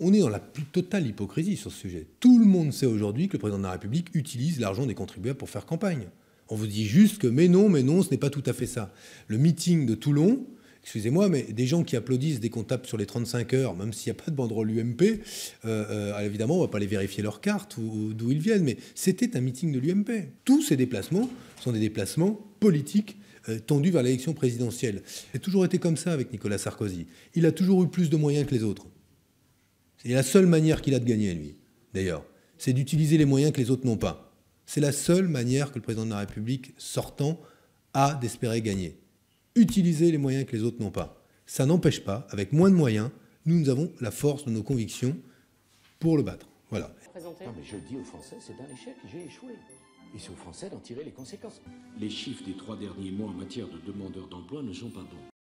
On est dans la plus totale hypocrisie sur ce sujet. Tout le monde sait aujourd'hui que le président de la République utilise l'argent des contribuables pour faire campagne. On vous dit juste que mais non, mais non, ce n'est pas tout à fait ça. Le meeting de Toulon, excusez-moi, mais des gens qui applaudissent des comptables sur les 35 heures, même s'il n'y a pas de banderole UMP, euh, euh, évidemment, on ne va pas aller vérifier leurs cartes ou, d'où ils viennent, mais c'était un meeting de l'UMP. Tous ces déplacements sont des déplacements politiques euh, tendus vers l'élection présidentielle. C'est toujours été comme ça avec Nicolas Sarkozy. Il a toujours eu plus de moyens que les autres. C'est la seule manière qu'il a de gagner, lui, d'ailleurs. C'est d'utiliser les moyens que les autres n'ont pas. C'est la seule manière que le président de la République sortant a d'espérer gagner. Utiliser les moyens que les autres n'ont pas. Ça n'empêche pas, avec moins de moyens, nous, nous avons la force de nos convictions pour le battre. Voilà. Non, mais je dis aux Français, c'est un échec, j'ai échoué. Et c'est aux Français d'en tirer les conséquences. Les chiffres des trois derniers mois en matière de demandeurs d'emploi ne sont pas bons.